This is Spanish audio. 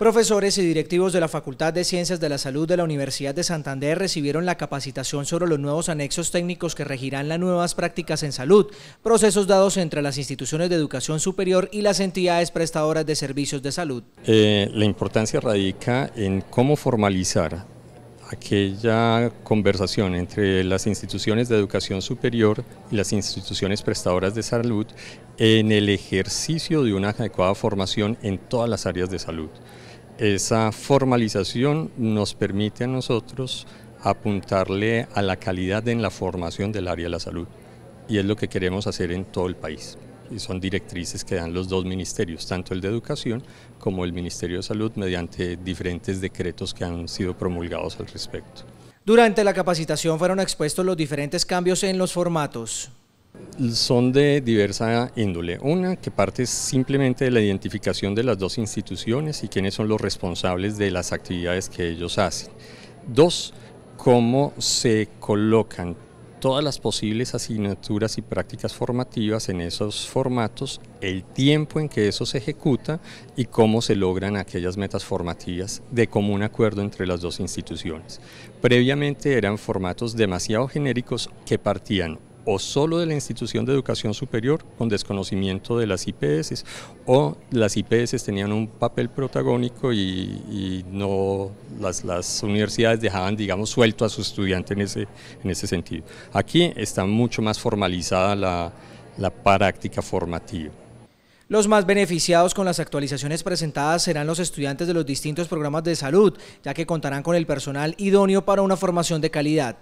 Profesores y directivos de la Facultad de Ciencias de la Salud de la Universidad de Santander recibieron la capacitación sobre los nuevos anexos técnicos que regirán las nuevas prácticas en salud, procesos dados entre las instituciones de educación superior y las entidades prestadoras de servicios de salud. Eh, la importancia radica en cómo formalizar aquella conversación entre las instituciones de educación superior y las instituciones prestadoras de salud en el ejercicio de una adecuada formación en todas las áreas de salud. Esa formalización nos permite a nosotros apuntarle a la calidad en la formación del área de la salud y es lo que queremos hacer en todo el país. Y son directrices que dan los dos ministerios, tanto el de Educación como el Ministerio de Salud, mediante diferentes decretos que han sido promulgados al respecto. Durante la capacitación fueron expuestos los diferentes cambios en los formatos son de diversa índole. Una que parte simplemente de la identificación de las dos instituciones y quiénes son los responsables de las actividades que ellos hacen. Dos, cómo se colocan todas las posibles asignaturas y prácticas formativas en esos formatos, el tiempo en que eso se ejecuta y cómo se logran aquellas metas formativas de común acuerdo entre las dos instituciones. Previamente eran formatos demasiado genéricos que partían o solo de la institución de educación superior con desconocimiento de las IPS o las IPS tenían un papel protagónico y, no las, universidades dejaban digamos suelto a su estudiante en ese, sentido. Aquí está mucho más formalizada la, la práctica formativa. Los más beneficiados con las actualizaciones presentadas serán los estudiantes de los distintos programas de salud, ya que contarán con el personal idóneo para una formación de calidad.